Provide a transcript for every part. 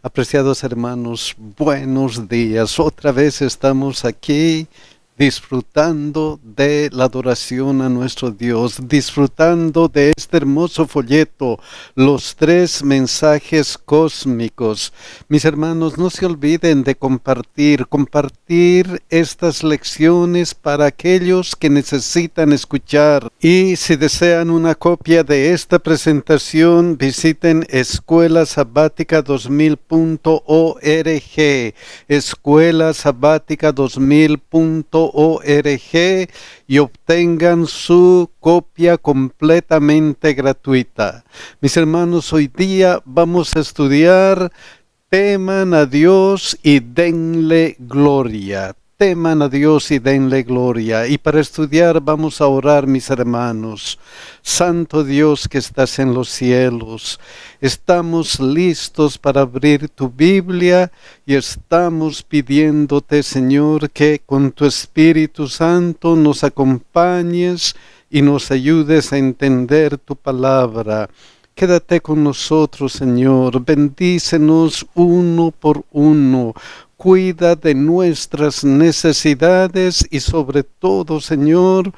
Apreciados hermanos, buenos días. Otra vez estamos aquí disfrutando de la adoración a nuestro Dios, disfrutando de este hermoso folleto, los tres mensajes cósmicos. Mis hermanos, no se olviden de compartir, compartir estas lecciones para aquellos que necesitan escuchar. Y si desean una copia de esta presentación, visiten escuelasabática2000.org, escuelasabática2000.org y obtengan su copia completamente gratuita. Mis hermanos, hoy día vamos a estudiar teman a Dios y denle gloria teman a Dios y denle gloria. Y para estudiar vamos a orar, mis hermanos. Santo Dios que estás en los cielos, estamos listos para abrir tu Biblia y estamos pidiéndote, Señor, que con tu Espíritu Santo nos acompañes y nos ayudes a entender tu palabra. Quédate con nosotros, Señor, bendícenos uno por uno, cuida de nuestras necesidades y sobre todo, Señor,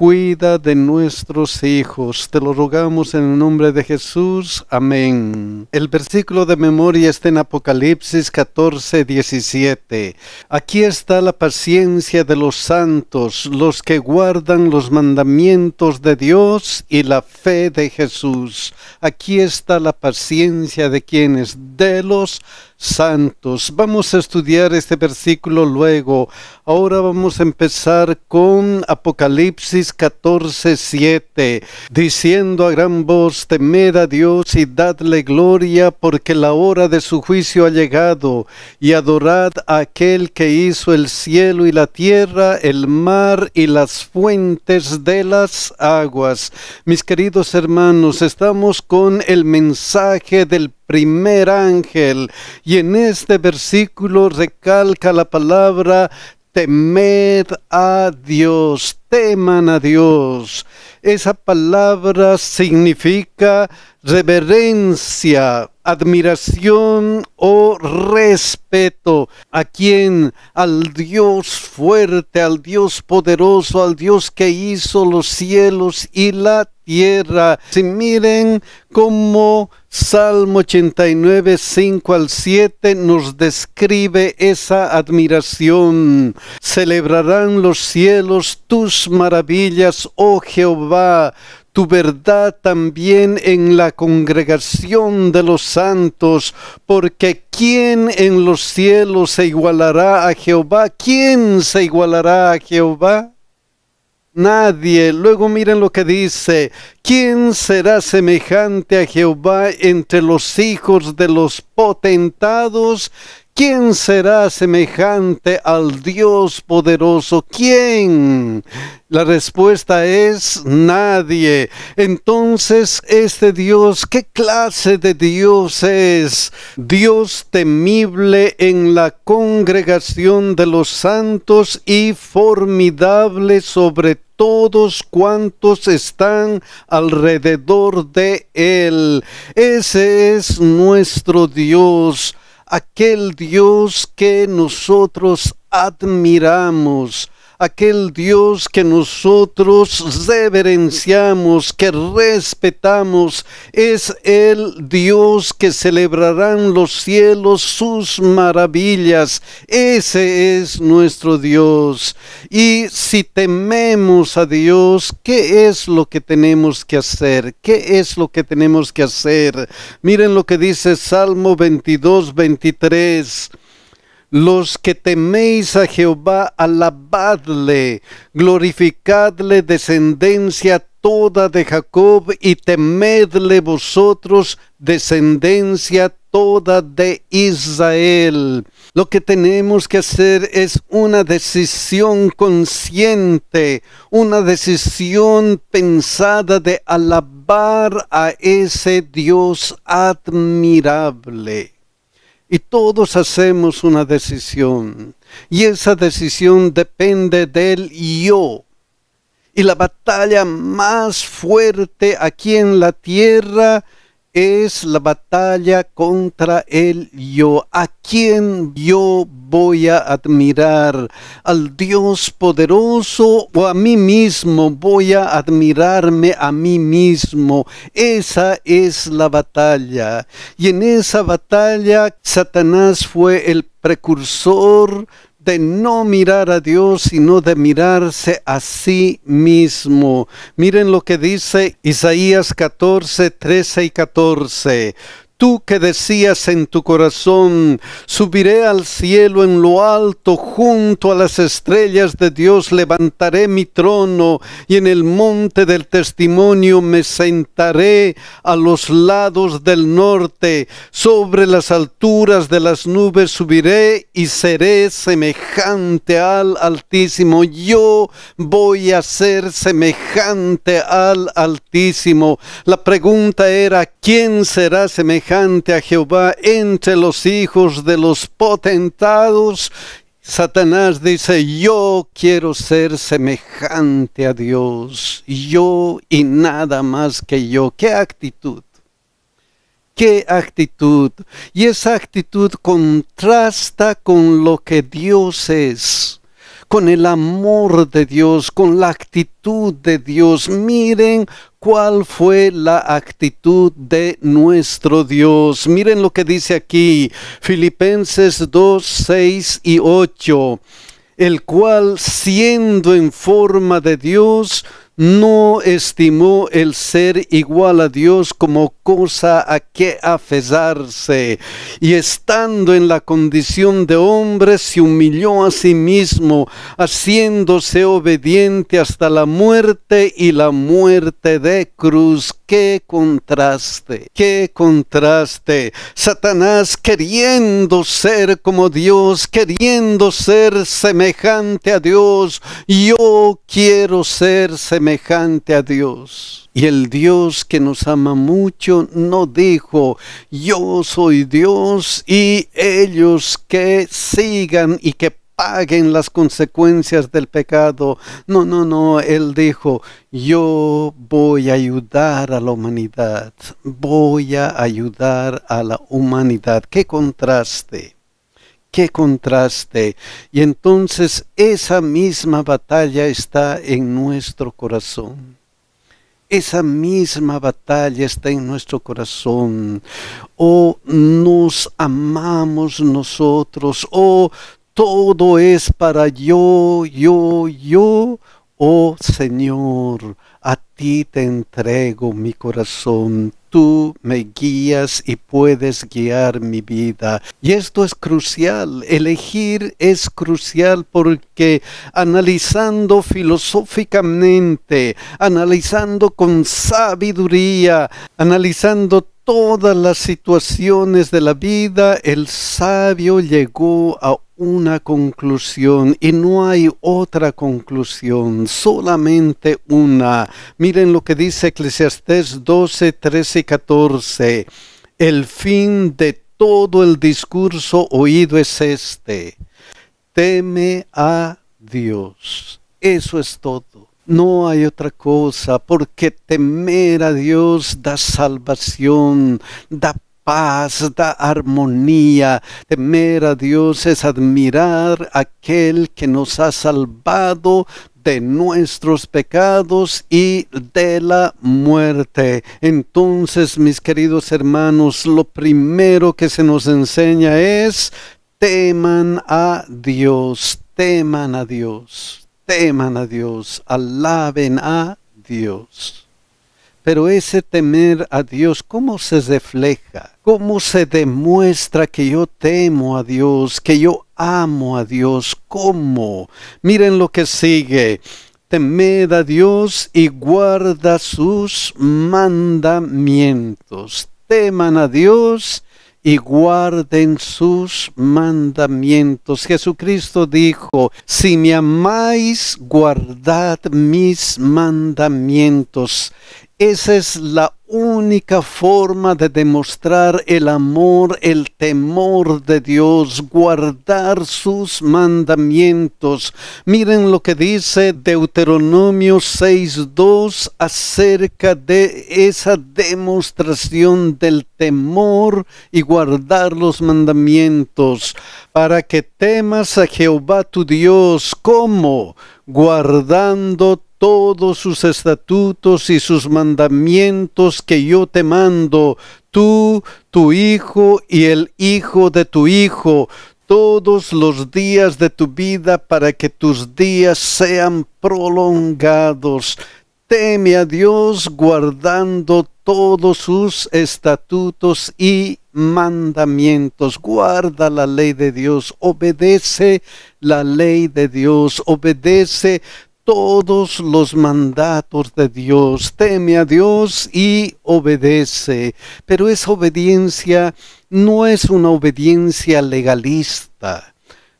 cuida de nuestros hijos. Te lo rogamos en el nombre de Jesús. Amén. El versículo de memoria está en Apocalipsis 14, 17. Aquí está la paciencia de los santos, los que guardan los mandamientos de Dios y la fe de Jesús. Aquí está la paciencia de quienes, de los santos. Vamos a estudiar este versículo luego. Ahora vamos a empezar con Apocalipsis 14, 7, diciendo a gran voz, temed a Dios y dadle gloria porque la hora de su juicio ha llegado, y adorad a aquel que hizo el cielo y la tierra, el mar y las fuentes de las aguas. Mis queridos hermanos, estamos con el mensaje del primer ángel. Y en este versículo recalca la palabra temed a Dios, teman a Dios. Esa palabra significa reverencia, admiración o respeto a quien, al Dios fuerte, al Dios poderoso, al Dios que hizo los cielos y la si miren cómo Salmo 89, 5 al 7 nos describe esa admiración. Celebrarán los cielos tus maravillas, oh Jehová, tu verdad también en la congregación de los santos, porque ¿quién en los cielos se igualará a Jehová? ¿Quién se igualará a Jehová? nadie. Luego miren lo que dice, ¿quién será semejante a Jehová entre los hijos de los potentados? ¿Quién será semejante al Dios poderoso? ¿Quién? La respuesta es nadie. Entonces, este Dios, ¿qué clase de Dios es? Dios temible en la congregación de los santos y formidable sobre todos cuantos están alrededor de Él. Ese es nuestro Dios aquel Dios que nosotros admiramos, aquel Dios que nosotros reverenciamos, que respetamos, es el Dios que celebrarán los cielos sus maravillas. Ese es nuestro Dios. Y si tememos a Dios, ¿qué es lo que tenemos que hacer? ¿Qué es lo que tenemos que hacer? Miren lo que dice Salmo 22, 23. Los que teméis a Jehová, alabadle, glorificadle descendencia toda de Jacob y temedle vosotros descendencia toda de Israel. Lo que tenemos que hacer es una decisión consciente, una decisión pensada de alabar a ese Dios admirable y todos hacemos una decisión. Y esa decisión depende del yo. Y la batalla más fuerte aquí en la tierra es la batalla contra el yo, a quien yo voy a admirar, al Dios poderoso o a mí mismo, voy a admirarme a mí mismo. Esa es la batalla. Y en esa batalla Satanás fue el precursor no mirar a Dios, sino de mirarse a sí mismo. Miren lo que dice Isaías 14, 13 y 14 tú que decías en tu corazón, subiré al cielo en lo alto, junto a las estrellas de Dios levantaré mi trono, y en el monte del testimonio me sentaré a los lados del norte, sobre las alturas de las nubes subiré y seré semejante al Altísimo. Yo voy a ser semejante al Altísimo. La pregunta era, ¿quién será semejante? a Jehová entre los hijos de los potentados. Satanás dice, yo quiero ser semejante a Dios, yo y nada más que yo. ¿Qué actitud? ¿Qué actitud? Y esa actitud contrasta con lo que Dios es con el amor de Dios, con la actitud de Dios. Miren cuál fue la actitud de nuestro Dios. Miren lo que dice aquí, Filipenses 2, 6 y 8, el cual siendo en forma de Dios, no estimó el ser igual a Dios como cosa a que afesarse, y estando en la condición de hombre se humilló a sí mismo, haciéndose obediente hasta la muerte y la muerte de cruz. ¡Qué contraste! ¡Qué contraste! Satanás queriendo ser como Dios, queriendo ser semejante a Dios, yo quiero ser semejante a Dios. Y el Dios que nos ama mucho no dijo, yo soy Dios y ellos que sigan y que paguen las consecuencias del pecado. No, no, no, él dijo, yo voy a ayudar a la humanidad, voy a ayudar a la humanidad. ¡Qué contraste! qué contraste. Y entonces esa misma batalla está en nuestro corazón. Esa misma batalla está en nuestro corazón. O oh, nos amamos nosotros. O oh, todo es para yo, yo, yo. Oh Señor, a te entrego mi corazón, tú me guías y puedes guiar mi vida. Y esto es crucial, elegir es crucial porque analizando filosóficamente, analizando con sabiduría, analizando todas las situaciones de la vida, el sabio llegó a una conclusión y no hay otra conclusión, solamente una. Miren lo que dice Eclesiastés 12, 13 y 14. El fin de todo el discurso oído es este. Teme a Dios. Eso es todo. No hay otra cosa, porque temer a Dios da salvación, da paz, da armonía. Temer a Dios es admirar a aquel que nos ha salvado de nuestros pecados y de la muerte. Entonces, mis queridos hermanos, lo primero que se nos enseña es teman a Dios, teman a Dios teman a Dios, alaben a Dios. Pero ese temer a Dios, ¿cómo se refleja? ¿Cómo se demuestra que yo temo a Dios, que yo amo a Dios? ¿Cómo? Miren lo que sigue. Temed a Dios y guarda sus mandamientos. Teman a Dios y guarden sus mandamientos. Jesucristo dijo, si me amáis, guardad mis mandamientos. Esa es la única forma de demostrar el amor, el temor de Dios, guardar sus mandamientos. Miren lo que dice Deuteronomio 6.2 acerca de esa demostración del temor y guardar los mandamientos, para que temas a Jehová tu Dios, como guardando todos sus estatutos y sus mandamientos que yo te mando, tú, tu hijo y el hijo de tu hijo, todos los días de tu vida para que tus días sean prolongados. Teme a Dios guardando todos sus estatutos y mandamientos. Guarda la ley de Dios, obedece la ley de Dios, obedece todos los mandatos de Dios, teme a Dios y obedece. Pero esa obediencia no es una obediencia legalista,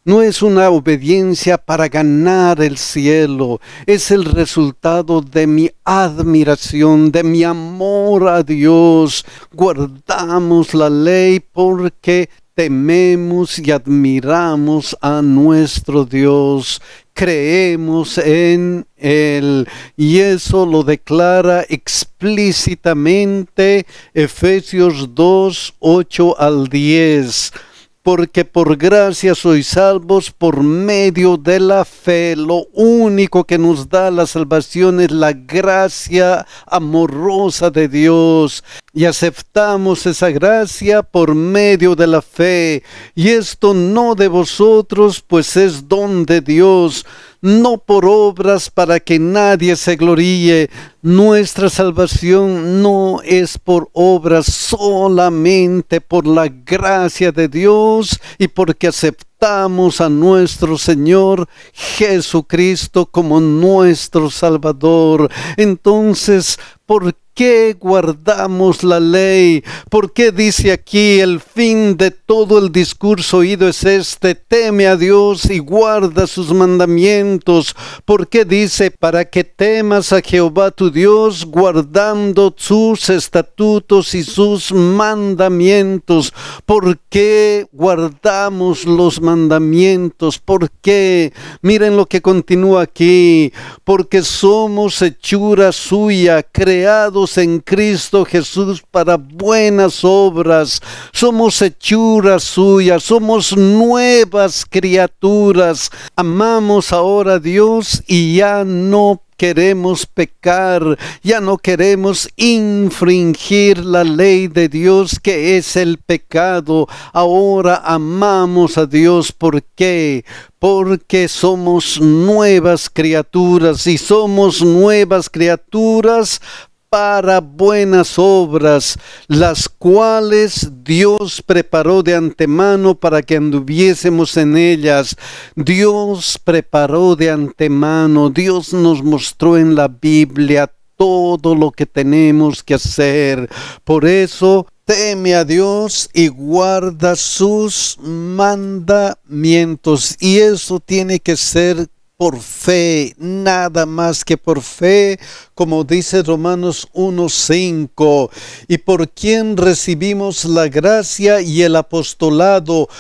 no es una obediencia para ganar el cielo, es el resultado de mi admiración, de mi amor a Dios. Guardamos la ley porque tememos y admiramos a nuestro Dios creemos en Él. Y eso lo declara explícitamente Efesios 2, 8 al 10 porque por gracia sois salvos por medio de la fe. Lo único que nos da la salvación es la gracia amorosa de Dios. Y aceptamos esa gracia por medio de la fe. Y esto no de vosotros, pues es don de Dios, no por obras para que nadie se gloríe nuestra salvación no es por obras solamente por la gracia de Dios y porque aceptamos a nuestro Señor Jesucristo como nuestro Salvador. Entonces, ¿por qué guardamos la ley? ¿Por qué dice aquí el fin de todo el discurso oído es este? Teme a Dios y guarda sus mandamientos. ¿Por qué dice para que temas a Jehová tu Dios guardando sus estatutos y sus mandamientos. ¿Por qué guardamos los mandamientos? ¿Por qué? Miren lo que continúa aquí. Porque somos hechura suya, creados en Cristo Jesús para buenas obras. Somos hechura suya, somos nuevas criaturas. Amamos ahora a Dios y ya no queremos pecar, ya no queremos infringir la ley de Dios que es el pecado. Ahora amamos a Dios. ¿Por qué? Porque somos nuevas criaturas y somos nuevas criaturas para buenas obras, las cuales Dios preparó de antemano para que anduviésemos en ellas. Dios preparó de antemano, Dios nos mostró en la Biblia todo lo que tenemos que hacer. Por eso, teme a Dios y guarda sus mandamientos. Y eso tiene que ser por fe, nada más que por fe, como dice Romanos 1.5, y por quien recibimos la gracia y el apostolado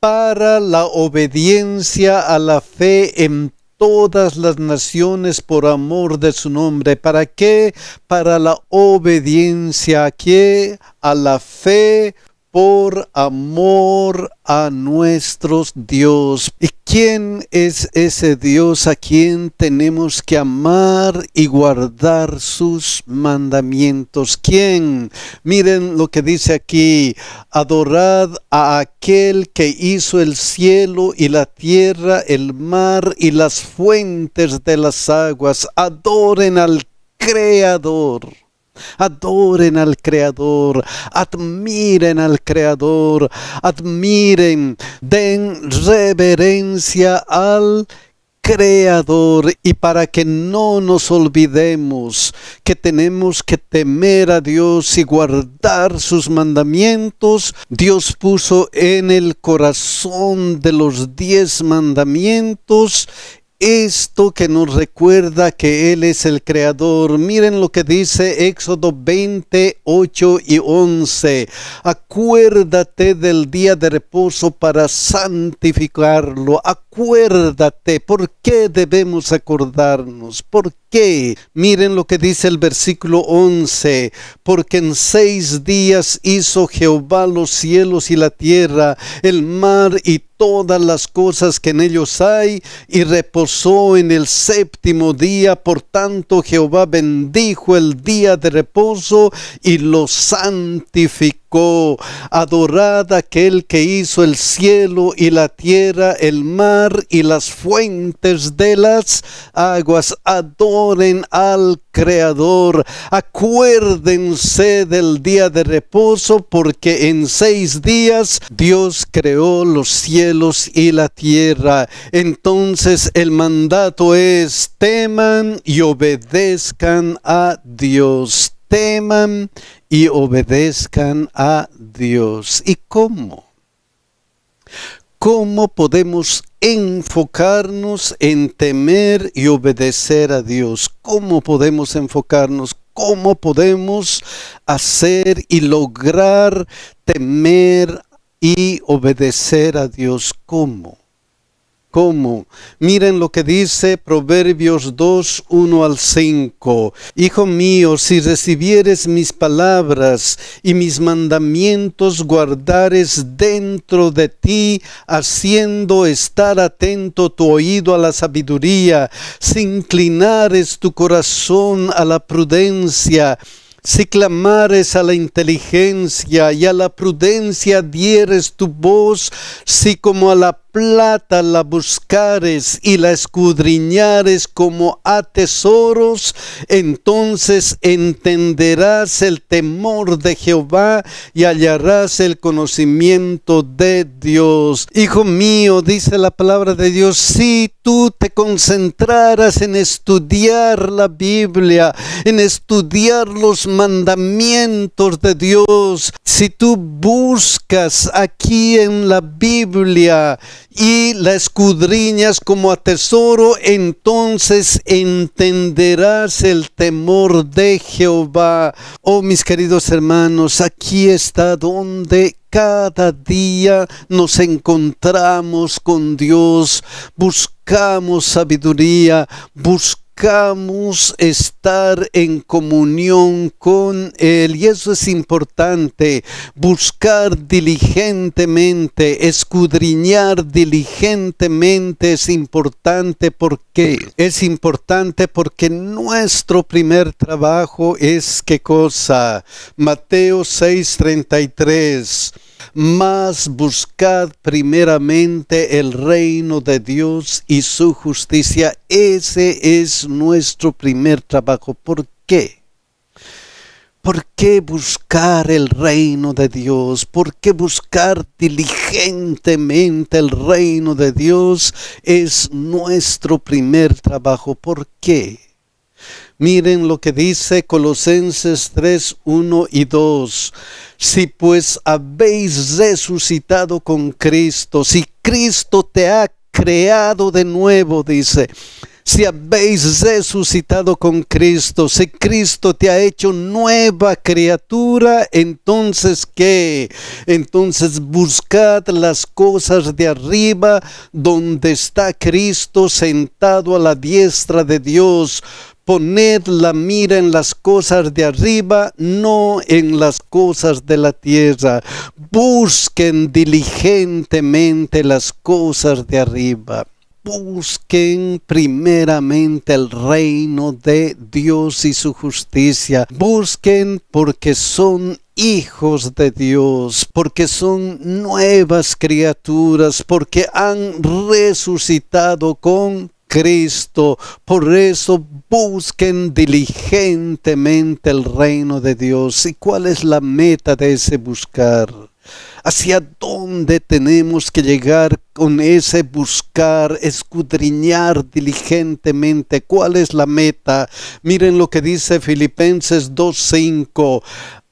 para la obediencia a la fe en todas las naciones por amor de su nombre. ¿Para qué? Para la obediencia. ¿A A la fe por amor a nuestros Dios. ¿Y quién es ese Dios a quien tenemos que amar y guardar sus mandamientos? ¿Quién? Miren lo que dice aquí, adorad a aquel que hizo el cielo y la tierra, el mar y las fuentes de las aguas. Adoren al Creador. Adoren al Creador, admiren al Creador, admiren, den reverencia al Creador y para que no nos olvidemos que tenemos que temer a Dios y guardar sus mandamientos, Dios puso en el corazón de los diez mandamientos esto que nos recuerda que Él es el creador. Miren lo que dice Éxodo 28 y 11. Acuérdate del día de reposo para santificarlo. Acuérdate. ¿Por qué debemos acordarnos? ¿Por Miren lo que dice el versículo 11, porque en seis días hizo Jehová los cielos y la tierra, el mar y todas las cosas que en ellos hay, y reposó en el séptimo día. Por tanto, Jehová bendijo el día de reposo y lo santificó Adorad aquel que hizo el cielo y la tierra, el mar y las fuentes de las aguas. Adoren al Creador. Acuérdense del día de reposo, porque en seis días Dios creó los cielos y la tierra. Entonces el mandato es teman y obedezcan a Dios. Teman y obedezcan a Dios. ¿Y cómo? ¿Cómo podemos enfocarnos en temer y obedecer a Dios? ¿Cómo podemos enfocarnos? ¿Cómo podemos hacer y lograr temer y obedecer a Dios? ¿Cómo? cómo. Miren lo que dice Proverbios 2, 1 al 5. Hijo mío, si recibieres mis palabras y mis mandamientos guardares dentro de ti, haciendo estar atento tu oído a la sabiduría, si inclinares tu corazón a la prudencia, si clamares a la inteligencia y a la prudencia dieres tu voz, si como a la plata la buscares y la escudriñares como a tesoros, entonces entenderás el temor de Jehová y hallarás el conocimiento de Dios. Hijo mío, dice la palabra de Dios, si tú te concentraras en estudiar la Biblia, en estudiar los mandamientos de Dios, si tú buscas aquí en la Biblia, y la escudriñas como a tesoro, entonces entenderás el temor de Jehová. Oh mis queridos hermanos, aquí está donde cada día nos encontramos con Dios, buscamos sabiduría, buscamos buscamos estar en comunión con Él. Y eso es importante, buscar diligentemente, escudriñar diligentemente es importante porque es importante porque nuestro primer trabajo es qué cosa? Mateo 6:33 mas buscad primeramente el reino de Dios y su justicia. Ese es nuestro primer trabajo. ¿Por qué? ¿Por qué buscar el reino de Dios? ¿Por qué buscar diligentemente el reino de Dios? Es nuestro primer trabajo. ¿Por qué? Miren lo que dice Colosenses 3, 1 y 2. Si pues habéis resucitado con Cristo, si Cristo te ha creado de nuevo, dice, si habéis resucitado con Cristo, si Cristo te ha hecho nueva criatura, entonces ¿qué? Entonces buscad las cosas de arriba donde está Cristo sentado a la diestra de Dios Poned la mira en las cosas de arriba, no en las cosas de la tierra. Busquen diligentemente las cosas de arriba. Busquen primeramente el reino de Dios y su justicia. Busquen porque son hijos de Dios, porque son nuevas criaturas, porque han resucitado con Cristo. Por eso busquen diligentemente el reino de Dios. ¿Y cuál es la meta de ese buscar? ¿Hacia dónde tenemos que llegar con ese buscar, escudriñar diligentemente? ¿Cuál es la meta? Miren lo que dice Filipenses 2.5.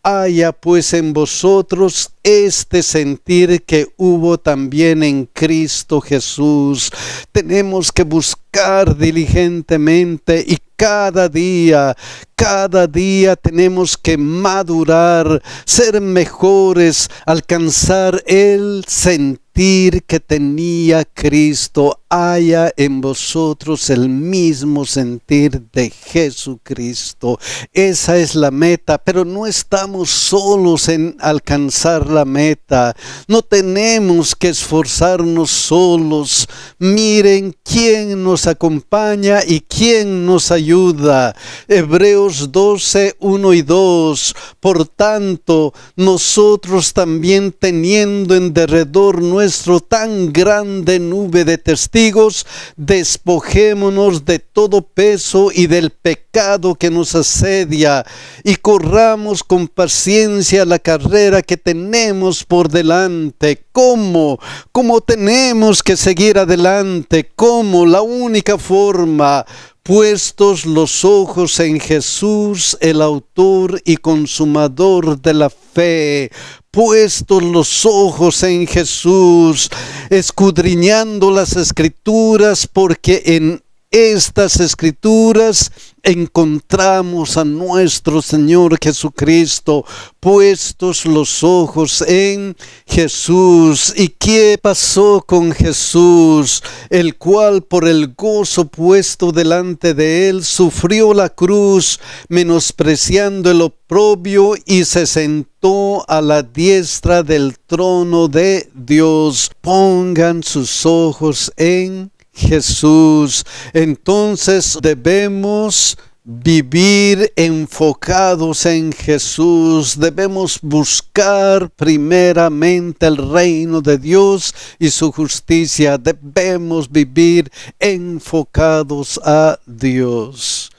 Haya pues en vosotros este sentir que hubo también en Cristo Jesús. Tenemos que buscar diligentemente y cada día, cada día tenemos que madurar, ser mejores, alcanzar el sentir que tenía Cristo haya en vosotros el mismo sentir de Jesucristo. Esa es la meta, pero no estamos solos en alcanzar la meta. No tenemos que esforzarnos solos. Miren quién nos acompaña y quién nos ayuda. Hebreos 12, 1 y 2. Por tanto, nosotros también teniendo en derredor nuestro nuestro tan grande nube de testigos, despojémonos de todo peso y del pecado que nos asedia y corramos con paciencia la carrera que tenemos por delante. Como ¿Cómo tenemos que seguir adelante? como La única forma puestos los ojos en Jesús, el autor y consumador de la fe, puestos los ojos en Jesús, escudriñando las escrituras, porque en estas escrituras encontramos a nuestro Señor Jesucristo puestos los ojos en Jesús. ¿Y qué pasó con Jesús, el cual por el gozo puesto delante de él sufrió la cruz, menospreciando el oprobio y se sentó a la diestra del trono de Dios? Pongan sus ojos en Jesús. Entonces debemos vivir enfocados en Jesús. Debemos buscar primeramente el reino de Dios y su justicia. Debemos vivir enfocados a Dios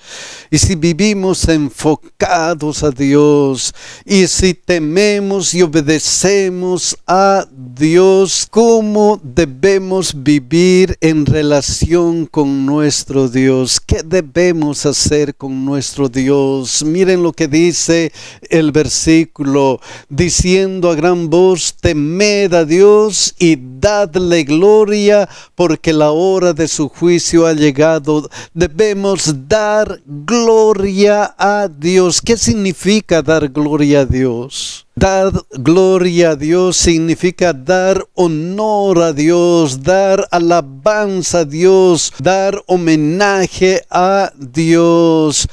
y si vivimos enfocados a Dios, y si tememos y obedecemos a Dios, ¿cómo debemos vivir en relación con nuestro Dios? ¿Qué debemos hacer con nuestro Dios? Miren lo que dice el versículo, diciendo a gran voz, temed a Dios y dadle gloria, porque la hora de su juicio ha llegado. Debemos dar gloria gloria a Dios. ¿Qué significa dar gloria a Dios? Dar gloria a Dios significa dar honor a Dios, dar alabanza a Dios, dar homenaje a Dios.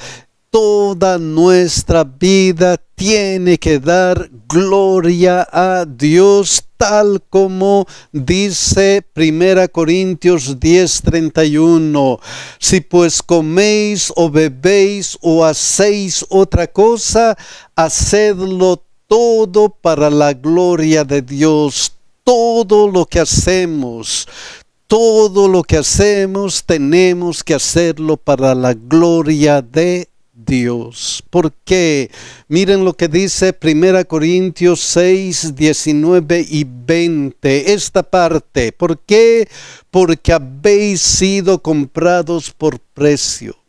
Toda nuestra vida tiene que dar gloria a Dios, tal como dice 1 Corintios 10:31. Si pues coméis o bebéis o hacéis otra cosa, hacedlo todo para la gloria de Dios. Todo lo que hacemos, todo lo que hacemos tenemos que hacerlo para la gloria de Dios. qué? miren lo que dice 1 Corintios 6, 19 y 20. Esta parte. ¿Por qué? Porque habéis sido comprados por precio.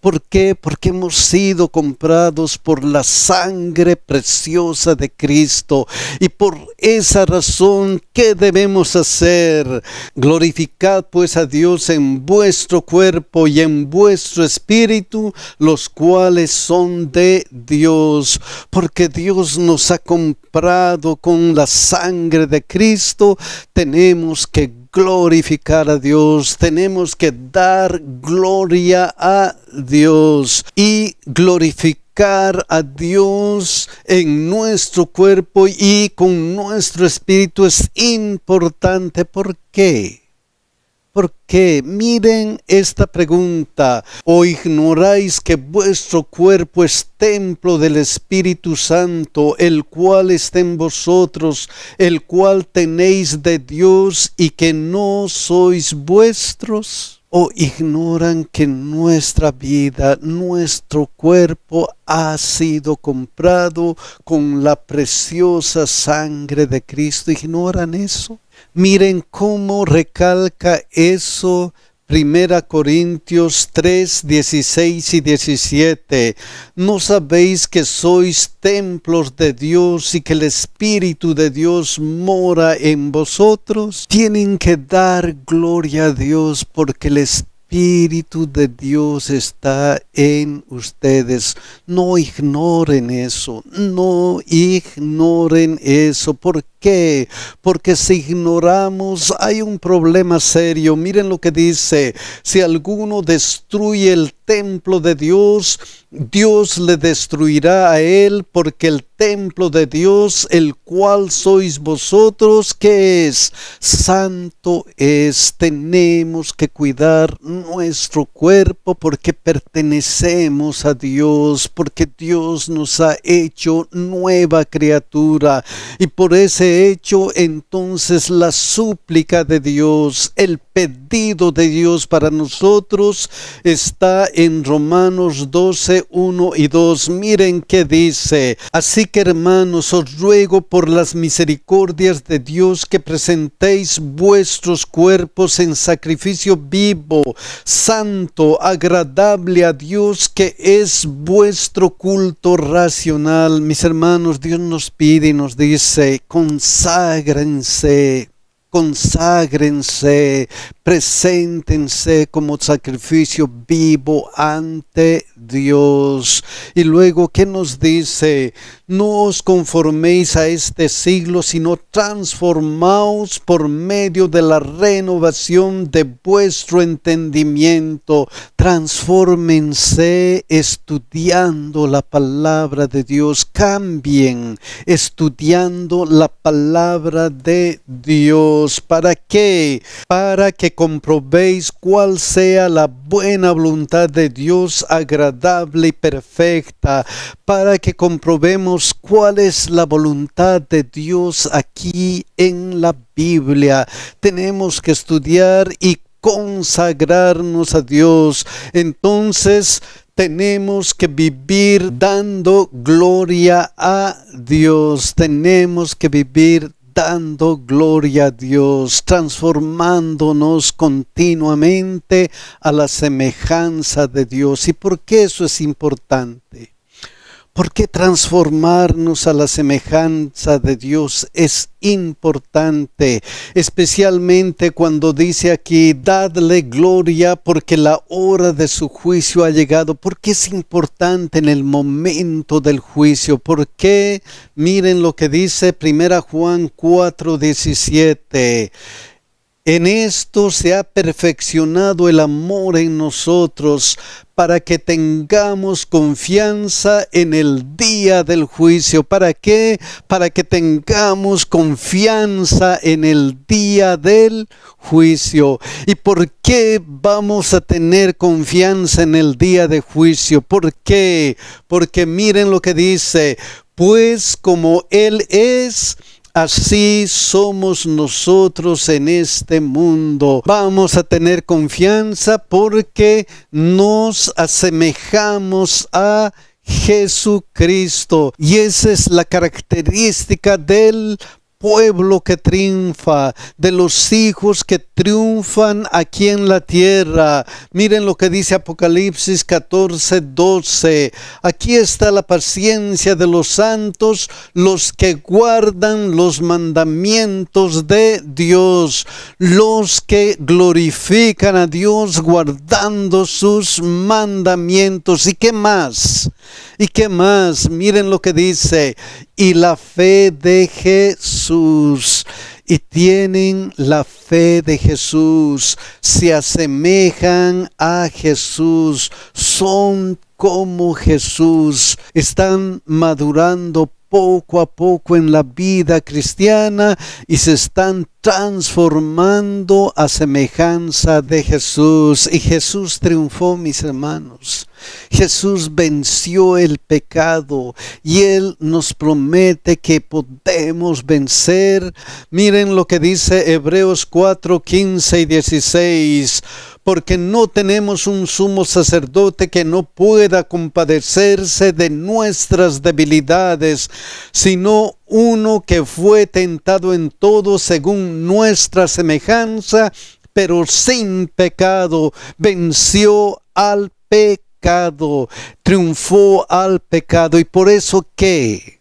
¿Por qué? Porque hemos sido comprados por la sangre preciosa de Cristo. Y por esa razón, ¿qué debemos hacer? Glorificad pues a Dios en vuestro cuerpo y en vuestro espíritu, los cuales son de Dios. Porque Dios nos ha comprado con la sangre de Cristo. Tenemos que glorificar a Dios, tenemos que dar gloria a Dios y glorificar a Dios en nuestro cuerpo y con nuestro espíritu es importante. ¿Por qué? qué? miren esta pregunta, o ignoráis que vuestro cuerpo es templo del Espíritu Santo, el cual está en vosotros, el cual tenéis de Dios y que no sois vuestros o ignoran que nuestra vida, nuestro cuerpo ha sido comprado con la preciosa sangre de Cristo. ¿Ignoran eso? Miren cómo recalca eso Primera Corintios 3, 16 y 17. ¿No sabéis que sois templos de Dios y que el Espíritu de Dios mora en vosotros? Tienen que dar gloria a Dios porque el Espíritu Espíritu de Dios está en ustedes. No ignoren eso, no ignoren eso. ¿Por qué? Porque si ignoramos hay un problema serio. Miren lo que dice, si alguno destruye el templo de Dios, Dios le destruirá a él, porque el templo de Dios, el cual sois vosotros, que es santo es, tenemos que cuidar nuestro cuerpo porque pertenecemos a Dios, porque Dios nos ha hecho nueva criatura y por ese hecho entonces la súplica de Dios, el pedido de Dios para nosotros está en Romanos 12, 1 y 2. Miren qué dice. Así que hermanos, os ruego por las misericordias de Dios que presentéis vuestros cuerpos en sacrificio vivo, santo, agradable a Dios, que es vuestro culto racional. Mis hermanos, Dios nos pide y nos dice, conságrense conságrense, preséntense como sacrificio vivo ante Dios. Y luego, ¿qué nos dice? No os conforméis a este siglo, sino transformaos por medio de la renovación de vuestro entendimiento Transfórmense estudiando la palabra de Dios. Cambien estudiando la palabra de Dios. ¿Para qué? Para que comprobéis cuál sea la buena voluntad de Dios agradable y perfecta. Para que comprobemos cuál es la voluntad de Dios aquí en la Biblia. Tenemos que estudiar y consagrarnos a Dios, entonces tenemos que vivir dando gloria a Dios, tenemos que vivir dando gloria a Dios, transformándonos continuamente a la semejanza de Dios. ¿Y por qué eso es importante? ¿Por qué transformarnos a la semejanza de Dios es importante? Especialmente cuando dice aquí, dadle gloria porque la hora de su juicio ha llegado. ¿Por qué es importante en el momento del juicio? ¿Por qué? Miren lo que dice 1 Juan 4, 17. En esto se ha perfeccionado el amor en nosotros para que tengamos confianza en el día del juicio. ¿Para qué? Para que tengamos confianza en el día del juicio. ¿Y por qué vamos a tener confianza en el día de juicio? ¿Por qué? Porque miren lo que dice, pues como Él es, Así somos nosotros en este mundo. Vamos a tener confianza porque nos asemejamos a Jesucristo. Y esa es la característica del pueblo que triunfa, de los hijos que triunfan aquí en la tierra. Miren lo que dice Apocalipsis 14, 12. Aquí está la paciencia de los santos, los que guardan los mandamientos de Dios, los que glorifican a Dios guardando sus mandamientos. ¿Y qué más? ¿Y qué más? Miren lo que dice. Y la fe de Jesús y tienen la fe de Jesús, se asemejan a Jesús, son como Jesús, están madurando poco a poco en la vida cristiana y se están transformando a semejanza de Jesús. Y Jesús triunfó, mis hermanos. Jesús venció el pecado y Él nos promete que podemos vencer. Miren lo que dice Hebreos 4, 15 y 16 porque no tenemos un sumo sacerdote que no pueda compadecerse de nuestras debilidades, sino uno que fue tentado en todo según nuestra semejanza, pero sin pecado, venció al pecado, triunfó al pecado. ¿Y por eso qué?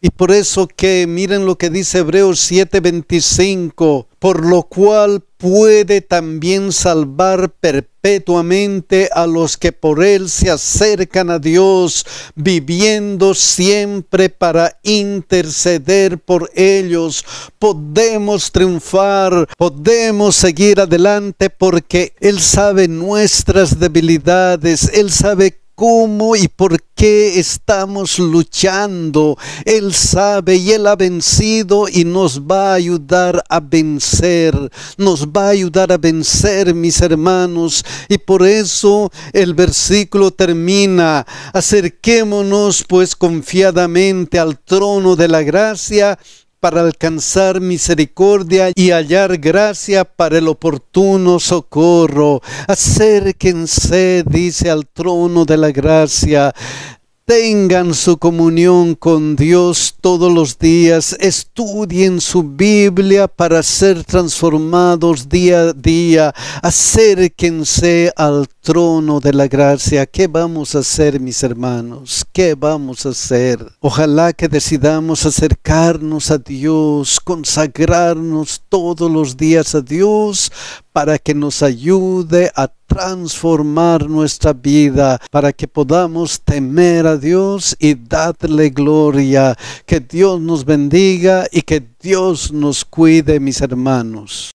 Y por eso que miren lo que dice Hebreos 7:25, por lo cual puede también salvar perpetuamente a los que por Él se acercan a Dios, viviendo siempre para interceder por ellos. Podemos triunfar, podemos seguir adelante porque Él sabe nuestras debilidades, Él sabe cómo y por qué estamos luchando. Él sabe y Él ha vencido y nos va a ayudar a vencer. Nos va a ayudar a vencer, mis hermanos. Y por eso el versículo termina. Acerquémonos pues confiadamente al trono de la gracia para alcanzar misericordia y hallar gracia para el oportuno socorro. Acérquense, dice, al trono de la gracia Tengan su comunión con Dios todos los días, estudien su Biblia para ser transformados día a día, acérquense al trono de la gracia. ¿Qué vamos a hacer, mis hermanos? ¿Qué vamos a hacer? Ojalá que decidamos acercarnos a Dios, consagrarnos todos los días a Dios para que nos ayude a transformar nuestra vida, para que podamos temer a Dios y darle gloria. Que Dios nos bendiga y que Dios nos cuide, mis hermanos.